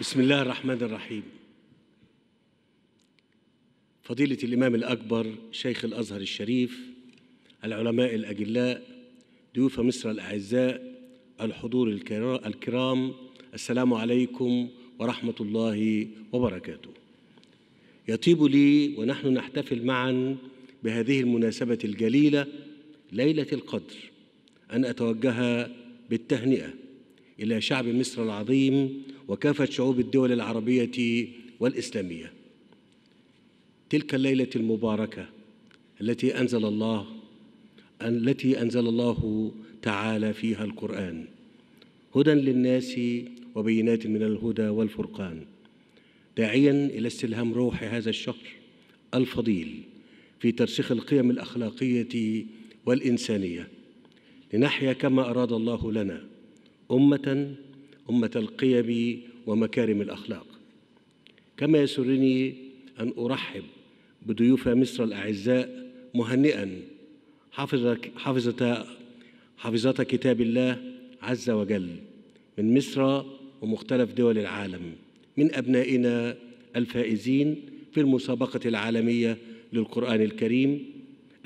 بسم الله الرحمن الرحيم فضيلة الإمام الأكبر شيخ الأزهر الشريف العلماء الأجلاء ضيوف مصر الأعزاء الحضور الكرام السلام عليكم ورحمة الله وبركاته يطيب لي ونحن نحتفل معا بهذه المناسبة الجليلة ليلة القدر أن أتوجه بالتهنئة إلى شعب مصر العظيم وكافة شعوب الدول العربية والإسلامية تلك الليلة المباركة التي أنزل الله التي أنزل الله تعالى فيها القرآن هدى للناس وبينات من الهدى والفرقان داعيا إلى استلهام روح هذا الشهر الفضيل في ترسيخ القيم الأخلاقية والإنسانية لنحيا كما أراد الله لنا أمة أمة القيم ومكارم الأخلاق كما يسرني أن أرحب بضيوف مصر الأعزاء مهنئا حافظة, حافظة, كتاب الله عز وجل من مصر ومختلف دول العالم من أبنائنا الفائزين في المسابقة العالمية للقرآن الكريم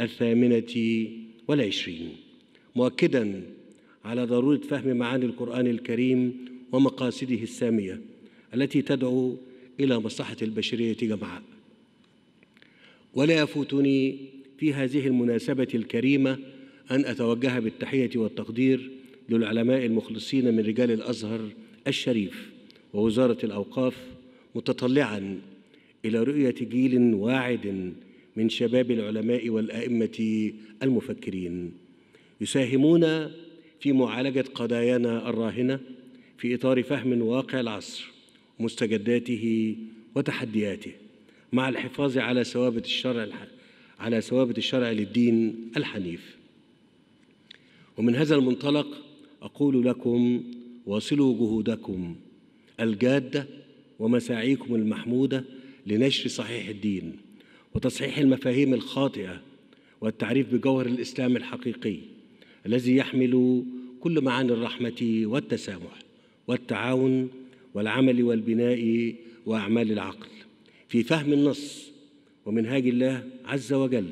الثامنة والعشرين مؤكدا على ضرورة فهم معاني القرآن الكريم ومقاصده السامية التي تدعو إلى مصلحة البشرية جمعاء ولا يفوتني في هذه المناسبة الكريمة أن أتوجه بالتحية والتقدير للعلماء المخلصين من رجال الأزهر الشريف ووزارة الأوقاف متطلعا إلى رؤية جيل واعد من شباب العلماء والأئمة المفكرين يساهمون في معالجة قضايانا الراهنة في إطار فهم واقع العصر مستجداته وتحدياته مع الحفاظ على ثوابت الشرع على ثوابت الشرع للدين الحنيف ومن هذا المنطلق أقول لكم واصلوا جهودكم الجادة ومساعيكم المحمودة لنشر صحيح الدين وتصحيح المفاهيم الخاطئة والتعريف بجوهر الإسلام الحقيقي الذي يحمل كل معاني الرحمة والتسامح والتعاون والعمل والبناء واعمال العقل في فهم النص ومنهاج الله عز وجل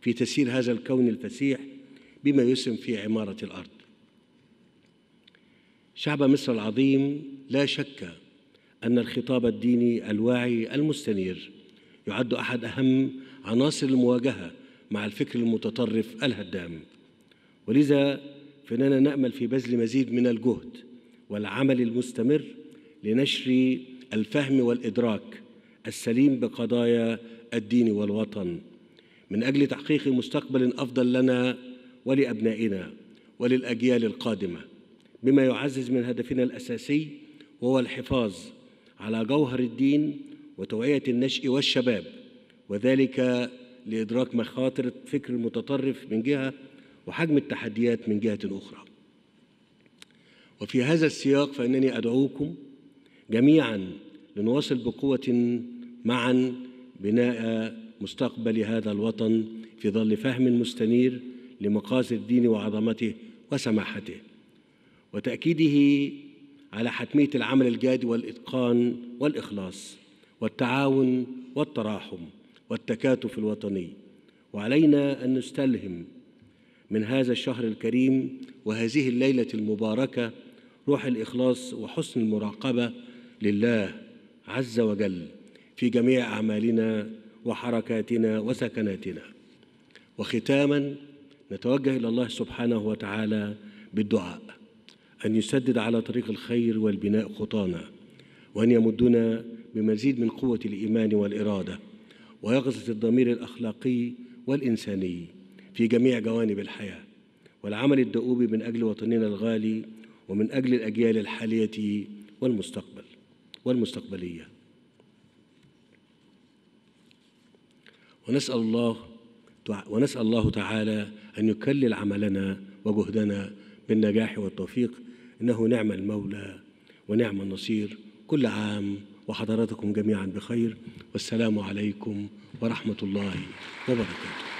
في تسيير هذا الكون الفسيح بما يسهم في عماره الارض شعب مصر العظيم لا شك ان الخطاب الديني الواعي المستنير يعد احد اهم عناصر المواجهه مع الفكر المتطرف الهدام ولذا فإننا نأمل في بذل مزيد من الجهد والعمل المستمر لنشر الفهم والإدراك السليم بقضايا الدين والوطن من أجل تحقيق مستقبل أفضل لنا ولأبنائنا وللأجيال القادمة بما يعزز من هدفنا الأساسي وهو الحفاظ على جوهر الدين وتوعية النشء والشباب وذلك لإدراك مخاطر الفكر المتطرف من جهة وحجم التحديات من جهة أخرى وفي هذا السياق فإنني أدعوكم جميعا لنواصل بقوة معا بناء مستقبل هذا الوطن في ظل فهم مستنير لمقاصد الدين وعظمته وسماحته وتأكيده على حتمية العمل الجاد والإتقان والإخلاص والتعاون والتراحم والتكاتف الوطني وعلينا أن نستلهم من هذا الشهر الكريم وهذه الليلة المباركة روح الإخلاص وحسن المراقبة لله عز وجل في جميع أعمالنا وحركاتنا وسكناتنا وختاما نتوجه إلى الله سبحانه وتعالى بالدعاء أن يسدد على طريق الخير والبناء خطانا وأن يمدنا بمزيد من قوة الإيمان والإرادة ويغزة الضمير الأخلاقي والإنساني في جميع جوانب الحياة والعمل الدؤوب من أجل وطننا الغالي ومن أجل الأجيال الحالية والمستقبل والمستقبلية ونسأل الله ونسأل الله تعالى أن يكلل عملنا وجهدنا بالنجاح والتوفيق إنه نعم المولى ونعم النصير كل عام وحضراتكم جميعا بخير والسلام عليكم ورحمة الله وبركاته